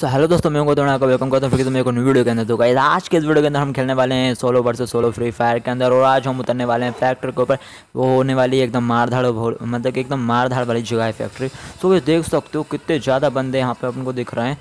so hello दोस्तों मैं को दोनों का वेलकम करता हूँ फिर तुम्हें एक वीडियो के अंदर तो गाइस आज के इस वीडियो के अंदर हम खेलने वाले हैं solo versus solo free fire के अंदर और आज हम उतरने वाले हैं फैक्ट्री के ऊपर वो होने वाली है एकदम मारधाड़ मतलब कि एकदम मारधाड़ वाली जगह है फैक्ट्री तो वे देख सकते हो कितने ज़्यादा बंदे यहाँ पर अपन को दिख रहे हैं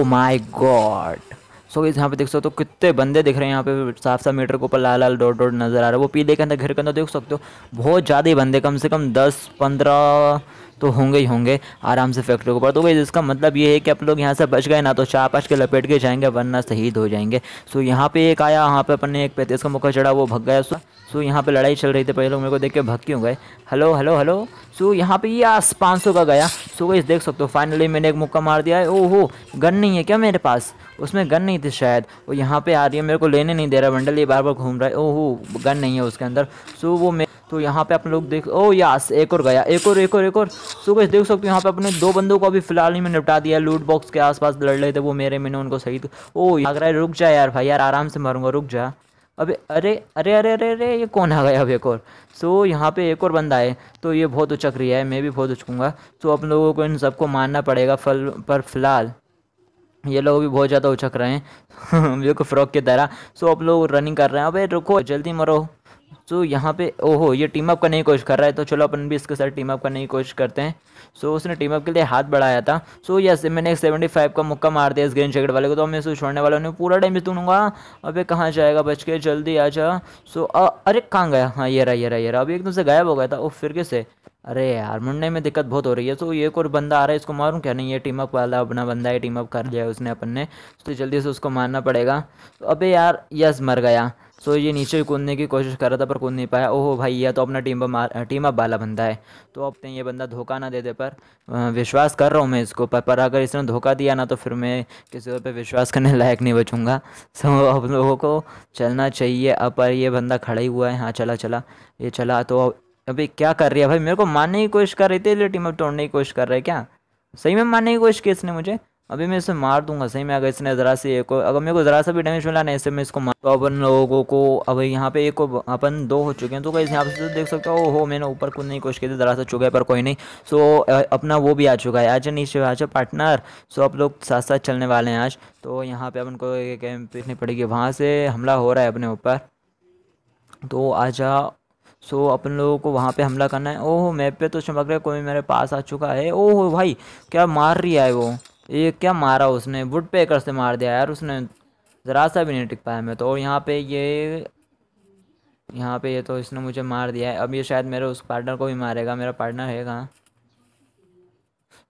ओ माई गॉड सो गाइस यहाँ पे देख सकते हो कितने बंदे दिख रहे हैं यहाँ पे साफ साफ मीटर के ऊपर लाल लाल डॉट डॉट नजर आ रहा है वो पीले के अंदर घर के अंदर देख सकते हो बहुत ज़्यादा ही बंदे कम से कम दस पंद्रह तो होंगे ही होंगे आराम से फैक्ट्री के ऊपर तो भाई इसका मतलब ये है कि आप लोग यहाँ से बच गए ना तो पाँच के लपेट के जाएंगे वरना शहीद हो जाएंगे सो यहाँ पे एक आया यहाँ पे अपन ने एक पैंतीस का मौका चढ़ा वो भग गया सो सो यहाँ पे लड़ाई चल रही थी पहले लोग मेरे को देख के भग क्यों गए हेलो हेलो हेलो सो यहाँ पे ये आस पाँच सौ का गया सो वही देख सकते हो फाइनली मैंने एक मुक्का मार दिया है ओहो गन नहीं है क्या मेरे पास उसमें गन नहीं थी शायद वो यहाँ पे आ रही है मेरे को लेने नहीं दे रहा बंडल ये बार बार घूम रहा है ओहो गन नहीं है उसके अंदर सो वो तो यहाँ पे आप लोग देख ओ यास एक और गया एक और एक और एक और सो तो गए देख सकते हो यहाँ पे अपने दो बंदों को अभी फिलहाल ही मैं निपटा दिया लूट बॉक्स के आसपास लड़ रहे थे वो मेरे मैंने उनको सही तो, ओ लग रहा है रुक जा यार भाई यार आराम से मारूंगा रुक जा अबे अरे अरे अरे अरे अरे ये कौन आ गया अब एक और सो तो so, यहाँ पे एक और बंदा है तो ये बहुत उचक रही है मैं भी बहुत उचकूँगा तो so, आप लोगों को इन सबको मारना पड़ेगा फल पर फिलहाल ये लोग भी बहुत ज़्यादा उचक रहे हैं को फ्रॉक की तरह सो so, आप लोग रनिंग कर रहे हैं अबे रुको जल्दी मरो सो यहाँ पे ओहो ये टीम अप करने की कोशिश कर रहा है तो चलो अपन भी इसके साथ टीम अप करने की कोशिश करते हैं सो उसने टीम अप के लिए हाथ बढ़ाया था सो यस मैंने सेवेंटी फाइव का मुक्का मार दिया इस ग्रीन जैकेट वाले को तो मैं इसको छोड़ने वाला उन्हें पूरा टाइम दूंगा अबे कहाँ जाएगा बच के जल्दी आ जा सो अरे कहाँ गया हाँ ये रहा ये रहा ये रहा अभी एकदम से गायब हो गया था ओ फिर कैसे अरे यार मुंडे में दिक्कत बहुत हो रही है तो एक और बंदा आ रहा है इसको मारूं क्या नहीं ये टीम अप वाला अपना बंदा है टीम अप कर लिया उसने अपन ने तो जल्दी से उसको मारना पड़ेगा तो अबे यार यस मर गया सो तो ये नीचे कूदने की कोशिश कर रहा था पर कूद नहीं पाया ओहो भाई यह तो अपना टीम पर टीम अप वाला बंदा है तो अब तो ये बंदा धोखा ना दे दे पर विश्वास कर रहा हूँ मैं इसको पर, पर अगर इसने धोखा दिया ना तो फिर मैं किसी और पर विश्वास करने लायक नहीं बचूँगा सो तो अब लोगों को चलना चाहिए अब पर ये बंदा खड़ा ही हुआ है हाँ चला चला ये चला तो अभी क्या कर रही है भाई मेरे को मारने की कोशिश कर रही थी इसलिए टीम अप तोड़ने की कोशिश कर रहे हैं क्या सही में मारने की कोशिश की इसने मुझे अभी मैं इसे मार दूंगा सही में अगर इसने ज़रा सी एक अगर मेरे को ज़रा सा भी डैमेज मिला नहीं इससे मैं इसको मार तो अपन लोगों को अब यहाँ पे एक को अपन दो हो चुके हैं तो कहीं यहाँ से तो देख सकते हो हो मैंने ऊपर खुद नहीं कोशिश की थी ज़रा सा चुका है पर कोई नहीं सो अपना वो भी आ चुका है आज नीचे आज पार्टनर सो आप लोग साथ साथ चलने वाले हैं आज तो यहाँ पर अपन को एक एम पड़ेगी वहाँ से हमला हो रहा है अपने ऊपर तो आज सो so, अपन लोगों को वहाँ पे हमला करना है ओहो मैप पे तो चमक रहा है कोई मेरे पास आ चुका है ओहो भाई क्या मार रही है वो ये क्या मारा उसने वुड पेकर से मार दिया यार उसने ज़रा सा भी नहीं टिक पाया मैं तो और यहाँ पे ये यहाँ पे ये तो इसने मुझे मार दिया है अब ये शायद मेरे उस पार्टनर को भी मारेगा मेरा पार्टनर है कहाँ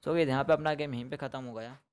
सो ये यहाँ पे अपना गेम यहीं पे ख़त्म हो गया